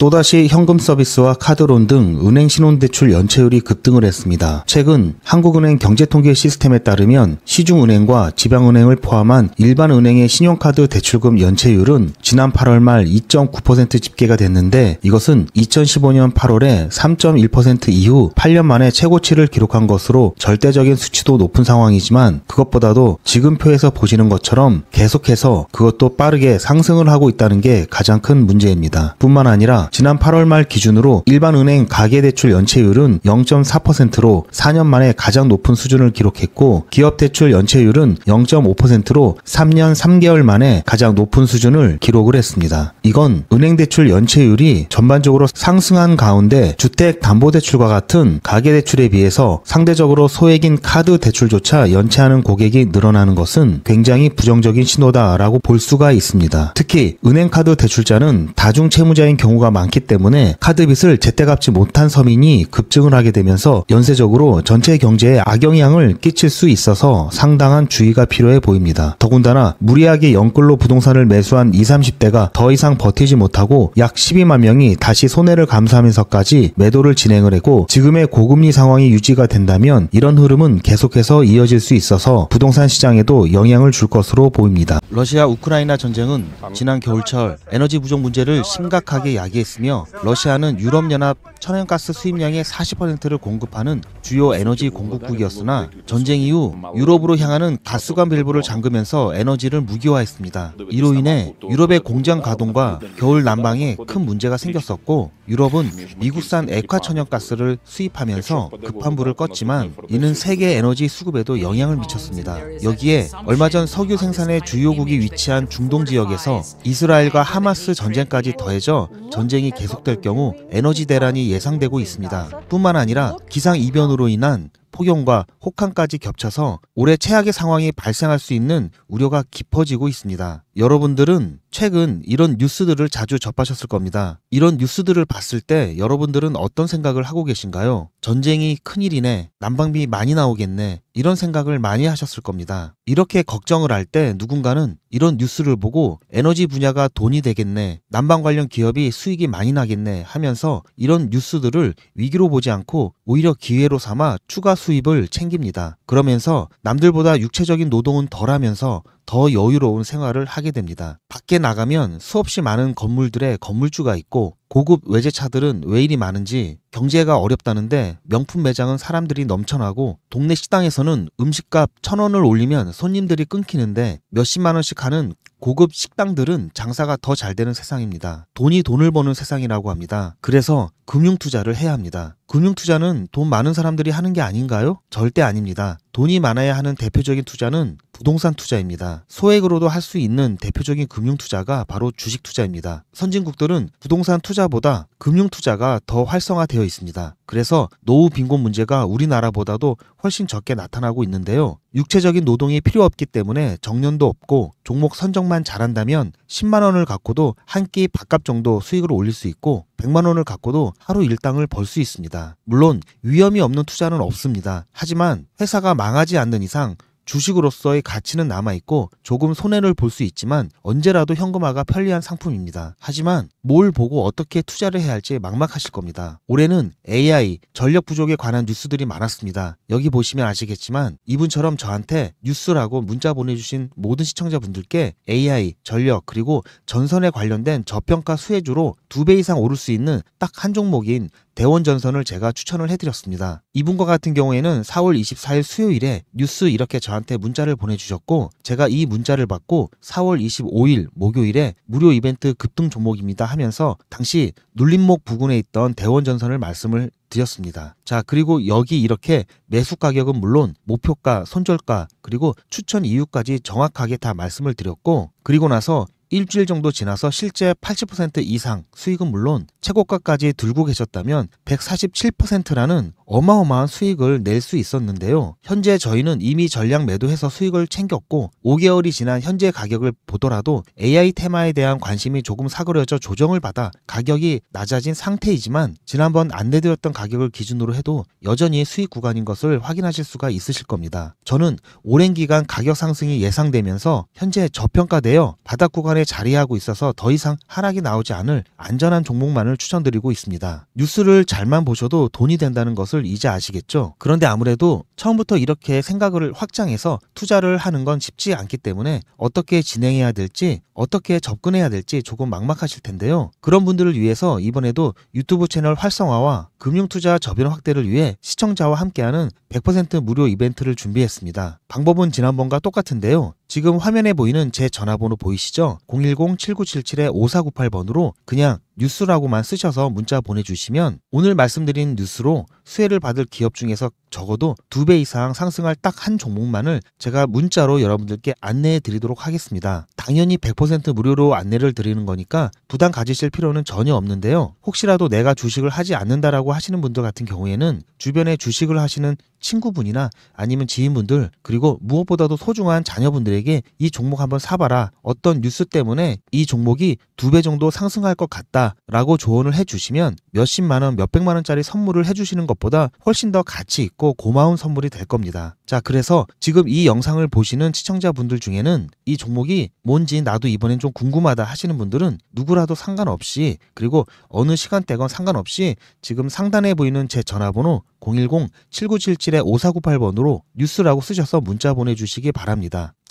또다시 현금 서비스와 카드론 등 은행 신혼대출 연체율이 급등을 했습니다. 최근 한국은행 경제통계 시스템에 따르면 시중은행과 지방은행을 포함한 일반 은행의 신용카드 대출금 연체율은 지난 8월 말 2.9% 집계가 됐는데 이것은 2015년 8월에 3.1% 이후 8년 만에 최고치를 기록한 것으로 절대적인 수치도 높은 상황이지만 그것보다도 지금 표에서 보시는 것처럼 계속해서 그것도 빠르게 상승을 하고 있다는 게 가장 큰 문제입니다. 뿐만 아니라 지난 8월 말 기준으로 일반은행 가계대출 연체율은 0.4%로 4년 만에 가장 높은 수준을 기록했고 기업대출 연체율은 0.5%로 3년 3개월 만에 가장 높은 수준을 기록을 했습니다. 이건 은행대출 연체율이 전반적으로 상승한 가운데 주택담보대출과 같은 가계대출에 비해서 상대적으로 소액인 카드 대출조차 연체하는 고객이 늘어나는 것은 굉장히 부정적인 신호다라고 볼 수가 있습니다. 특히 은행카드 대출자는 다중채무자인 경우가 많 많기 때문에 카드빚을 제때 갚지 못한 서민이 급증을 하게 되면서 연쇄적으로 전체 경제에 악영향을 끼칠 수 있어서 상당한 주의가 필요해 보입니다. 더군다나 무리하게 연끌로 부동산을 매수한 20, 30대가 더 이상 버티지 못하고 약 12만 명이 다시 손해를 감수하면서까지 매도를 진행을 했고 지금의 고금리 상황이 유지가 된다면 이런 흐름은 계속해서 이어질 수 있어서 부동산 시장에도 영향을 줄 것으로 보입니다. 러시아 우크라이나 전쟁은 지난 겨울철 에너지 부족 문제를 심각하게 야기했습니다. 발표했으며 러시아는 유럽연합 천연가스 수입량의 40%를 공급하는 주요 에너지 공급국이었으나 전쟁 이후 유럽으로 향하는 가스관 밸브를 잠그면서 에너지를 무기화했습니다. 이로 인해 유럽의 공장 가동과 겨울 난방에 큰 문제가 생겼었고 유럽은 미국산 액화 천연가스를 수입하면서 급한 불을 껐지만 이는 세계 에너지 수급에도 영향을 미쳤습니다. 여기에 얼마 전 석유 생산의 주요국이 위치한 중동 지역에서 이스라엘과 하마스 전쟁까지 더해져 전쟁 전쟁이 계속될 경우 에너지 대란이 예상되고 있습니다. 뿐만 아니라 기상 이변으로 인한 폭염과 혹한까지 겹쳐서 올해 최악의 상황이 발생할 수 있는 우려가 깊어지고 있습니다. 여러분들은 최근 이런 뉴스들을 자주 접하셨을 겁니다. 이런 뉴스들을 봤을 때 여러분들은 어떤 생각을 하고 계신가요? 전쟁이 큰일이네, 난방비 많이 나오겠네, 이런 생각을 많이 하셨을 겁니다. 이렇게 걱정을 할 때 누군가는 이런 뉴스를 보고 에너지 분야가 돈이 되겠네, 난방 관련 기업이 수익이 많이 나겠네 하면서 이런 뉴스들을 위기로 보지 않고 오히려 기회로 삼아 추가 수입을 챙깁니다. 그러면서 남들보다 육체적인 노동은 덜 하면서 더 여유로운 생활을 하게 됩니다. 밖에 나가면 수없이 많은 건물들의 건물주가 있고 고급 외제차들은 왜 이리 많은지 경제가 어렵다는데 명품 매장은 사람들이 넘쳐나고 동네 식당에서는 음식값 천 원을 올리면 손님들이 끊기는데 몇십만 원씩 하는 고급 식당들은 장사가 더 잘 되는 세상입니다. 돈이 돈을 버는 세상이라고 합니다. 그래서 금융 투자를 해야 합니다. 금융 투자는 돈 많은 사람들이 하는 게 아닌가요? 절대 아닙니다. 돈이 많아야 하는 대표적인 투자는 부동산 투자입니다. 소액으로도 할 수 있는 대표적인 금융 투자가 바로 주식 투자입니다. 선진국들은 부동산 투자보다 금융 투자가 더 활성화되어 있습니다. 그래서 노후 빈곤 문제가 우리나라보다도 훨씬 적게 나타나고 있는데요. 육체적인 노동이 필요 없기 때문에 정년도 없고 종목 선정만 잘한다면 10만 원을 갖고도 한 끼 밥값 정도 수익을 올릴 수 있고 100만 원을 갖고도 하루 일당을 벌 수 있습니다. 물론 위험이 없는 투자는 없습니다. 하지만 회사가 망하지 않는 이상 주식으로서의 가치는 남아있고 조금 손해를 볼 수 있지만 언제라도 현금화가 편리한 상품입니다. 하지만 뭘 보고 어떻게 투자를 해야 할지 막막하실 겁니다. 올해는 AI, 전력 부족에 관한 뉴스들이 많았습니다. 여기 보시면 아시겠지만 이분처럼 저한테 뉴스라고 문자 보내주신 모든 시청자분들께 AI, 전력, 그리고 전선에 관련된 저평가 수혜주로 두 배 이상 오를 수 있는 딱 한 종목인 대원전선을 제가 추천을 해드렸습니다. 이분과 같은 경우에는 4월 24일 수요일에 뉴스 이렇게 저 저한테 문자를 보내주셨고 제가 이 문자를 받고 4월 25일 목요일에 무료 이벤트 급등 종목입니다 하면서 당시 눌림목 부근에 있던 대원전선을 말씀을 드렸습니다. 자, 그리고 여기 이렇게 매수 가격은 물론 목표가, 손절가, 그리고 추천 이유까지 정확하게 다 말씀을 드렸고, 그리고 나서 일주일 정도 지나서 실제 80% 이상 수익은 물론 최고가까지 들고 계셨다면 147%라는 어마어마한 수익을 낼 수 있었는데요. 현재 저희는 이미 전량 매도해서 수익을 챙겼고 5개월이 지난 현재 가격을 보더라도 AI 테마에 대한 관심이 조금 사그려져 조정을 받아 가격이 낮아진 상태이지만 지난번 안내드렸던 가격을 기준으로 해도 여전히 수익 구간인 것을 확인하실 수가 있으실 겁니다. 저는 오랜 기간 가격 상승이 예상되면서 현재 저평가되어 바닥 구간에 자리하고 있어서 더 이상 하락이 나오지 않을 안전한 종목만을 추천드리고 있습니다. 뉴스를 잘만 보셔도 돈이 된다는 것을 것을 이제 아시겠죠? 그런데 아무래도 처음부터 이렇게 생각을 확장해서 투자를 하는 건 쉽지 않기 때문에 어떻게 진행해야 될지 어떻게 접근해야 될지 조금 막막하실 텐데요. 그런 분들을 위해서 이번에도 유튜브 채널 활성화와 금융투자 저변 확대를 위해 시청자와 함께하는 100% 무료 이벤트를 준비했습니다. 방법은 지난번과 똑같은데요. 지금 화면에 보이는 제 전화번호 보이시죠? 010-7977-5498번으로 그냥 뉴스라고만 쓰셔서 문자 보내주시면 오늘 말씀드린 뉴스로 수혜를 받을 기업 중에서 적어도 두 배 이상 상승할 딱 한 종목만을 제가 문자로 여러분들께 안내해 드리도록 하겠습니다. 당연히 100% 무료로 안내를 드리는 거니까 부담 가지실 필요는 전혀 없는데요. 혹시라도 내가 주식을 하지 않는다라고 하시는 분들 같은 경우에는 주변에 주식을 하시는 친구분이나 아니면 지인분들 그리고 무엇보다도 소중한 자녀분들에게 사람에게이 종목 한번 사봐라. 어떤 뉴스 때문에 이 종목이 두 배 정도 상승할 것 같다. 라고 조언을 해주시면 몇십만 원, 몇백만 원짜리 선물을 해주시는 것보다 훨씬 더 가치 있고 고마운 선물이 될 겁니다. 자, 그래서 지금 이 영상을 보시는 시청자분들 중에는 이 종목이 뭔지 나도 이번엔 좀 궁금하다 하시는 분들은 누구라도 상관없이 그리고 어느 시간대건 상관없이 지금 상단에 보이는 제 전화번호 010-7977-5498번으로 뉴스라고 쓰셔서 문자 보내주시기 바랍니다.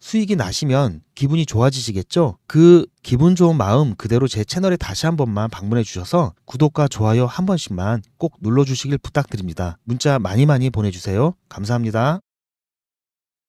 수익이 나시면 기분이 좋아지시겠죠? 그 기분 좋은 마음 그대로 제 채널에 다시 한 번만 방문해 주셔서 구독과 좋아요 한 번씩만 꼭 눌러 주시길 부탁드립니다. 문자 많이 많이 보내주세요. 감사합니다.